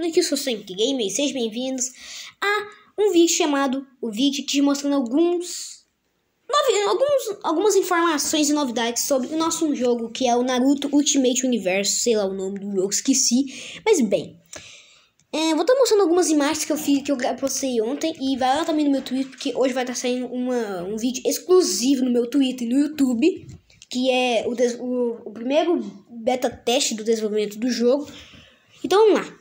tudo aqui, eu sou Sank Gamer e sejam bem-vindos a um vídeo chamado o vídeo te mostrando alguns, novi, alguns algumas informações e novidades sobre o nosso jogo que é o Naruto Ultimate Universo, sei lá o nome do jogo, esqueci, mas bem. É, vou estar tá mostrando algumas imagens que eu fiz que eu postei ontem e vai lá também no meu Twitter, porque hoje vai estar tá saindo uma, um vídeo exclusivo no meu Twitter e no YouTube, que é o, o, o primeiro beta teste do desenvolvimento do jogo. Então vamos lá.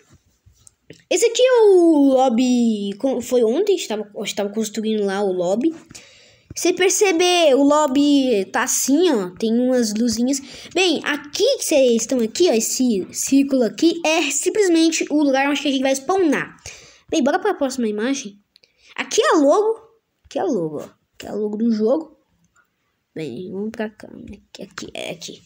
Esse aqui é o lobby. Foi ontem, estava, estava construindo lá o lobby. Você perceber, o lobby tá assim, ó. Tem umas luzinhas. Bem, aqui que vocês estão aqui, ó. Esse círculo aqui é simplesmente o lugar onde a gente vai spawnar. Bem, bora pra próxima imagem. Aqui é logo. Aqui é logo, ó. Aqui é logo do jogo. Bem, vamos pra cá. Aqui, né, aqui. É aqui.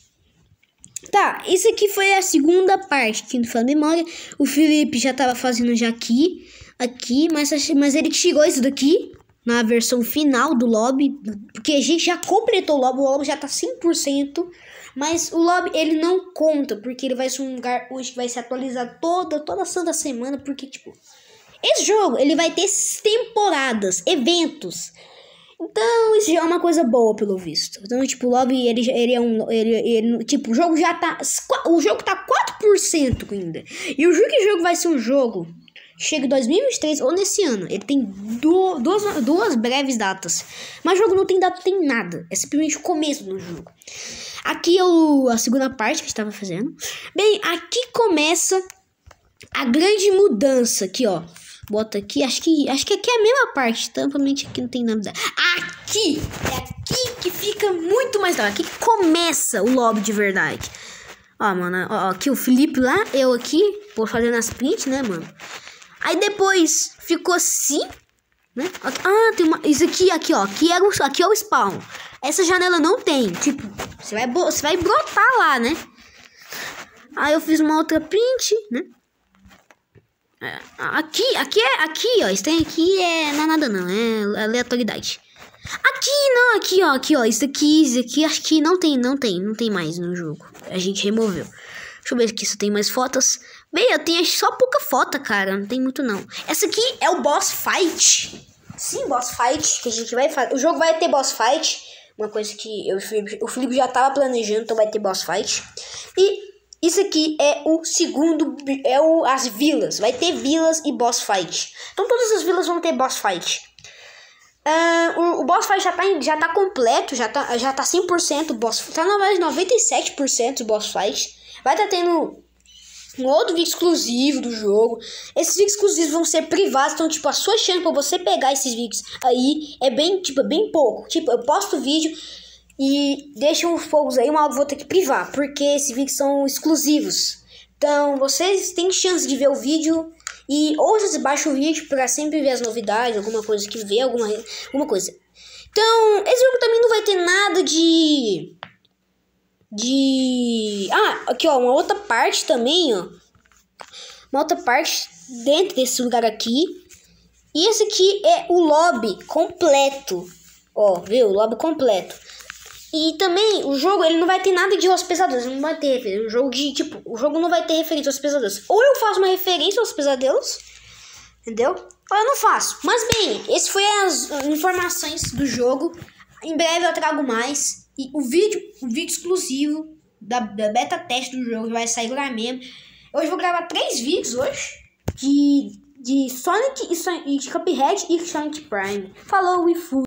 Tá, isso aqui foi a segunda parte aqui do Fala Memória. O Felipe já tava fazendo já aqui, aqui, mas, mas ele chegou isso daqui na versão final do lobby, porque a gente já completou o lobby, o lobby já tá 100%, mas o lobby ele não conta, porque ele vai ser um lugar onde vai se atualizar toda toda santa semana, porque tipo, esse jogo ele vai ter temporadas, eventos. Então, isso já é uma coisa boa, pelo visto. Então, tipo, logo ele, ele é um. Ele, ele, tipo, o jogo já tá. O jogo tá 4% ainda. E o jogo que jogo vai ser um jogo. Chega em 2023 ou nesse ano. Ele tem do, duas, duas breves datas. Mas o jogo não tem data, tem nada. É simplesmente o começo do jogo. Aqui é o, a segunda parte que estava fazendo. Bem, aqui começa a grande mudança aqui, ó. Bota aqui. Acho que, acho que aqui é a mesma parte. Tampamente aqui não tem nada. Aqui! É aqui que fica muito mais da Aqui que começa o lobby de verdade. Ó, mano. Ó, aqui o Felipe lá. Eu aqui. Vou fazendo as print, né, mano? Aí depois ficou assim. Né? Ah, tem uma. Isso aqui, aqui, ó. Aqui, é o, aqui é o spawn. Essa janela não tem. Tipo, você vai, você vai brotar lá, né? Aí eu fiz uma outra print, né? Aqui, aqui é. Aqui, ó. Isso tem aqui é. Não é nada, não. É aleatoriedade. Aqui, não, aqui, ó. Aqui, ó. Isso aqui, isso aqui. Acho que não tem, não tem. Não tem mais no jogo. A gente removeu. Deixa eu ver aqui se tem mais fotos. Bem, eu tenho só pouca foto, cara. Não tem muito, não. Essa aqui é o boss fight. Sim, boss fight. Que a gente vai fazer. O jogo vai ter boss fight. Uma coisa que eu, o Felipe já tava planejando, então vai ter boss fight. E isso aqui é o segundo. É o, as vilas. Vai ter vilas e boss fight. Então todas as vilas vão ter boss fight. Uh, ah, o, o, boss fight já tá, já tá completo, já tá, já tá 100% boss fight. Tá na verdade 97% do boss fight. Vai tá tendo um outro vídeo exclusivo do jogo. Esses vídeos exclusivos vão ser privados, então, tipo, a sua chance pra você pegar esses vídeos aí é bem, tipo, é bem pouco. Tipo, eu posto vídeo e deixa os fogos aí, uma hora eu vou ter que privar, porque esses vídeos são exclusivos. Então, vocês têm chance de ver o vídeo e ou vocês baixam o vídeo para sempre ver as novidades, alguma coisa que vê, alguma, alguma coisa. Então, esse jogo também não vai ter nada de... De... Ah, aqui ó, uma outra parte também, ó. Uma outra parte dentro desse lugar aqui. E esse aqui é o lobby completo. Ó, viu? O lobby completo. E também, o jogo, ele não vai ter nada de Os Pesadelos, não vai ter O jogo de, tipo, o jogo não vai ter referência aos pesadelos. Ou eu faço uma referência aos pesadelos, entendeu? Ou eu não faço. Mas bem, esse foi as informações do jogo. Em breve eu trago mais. E o vídeo, o vídeo exclusivo da, da beta teste do jogo vai sair lá mesmo. Hoje eu vou gravar três vídeos hoje de, de Sonic e, Son e de Cuphead e Sonic Prime. Falou e fui.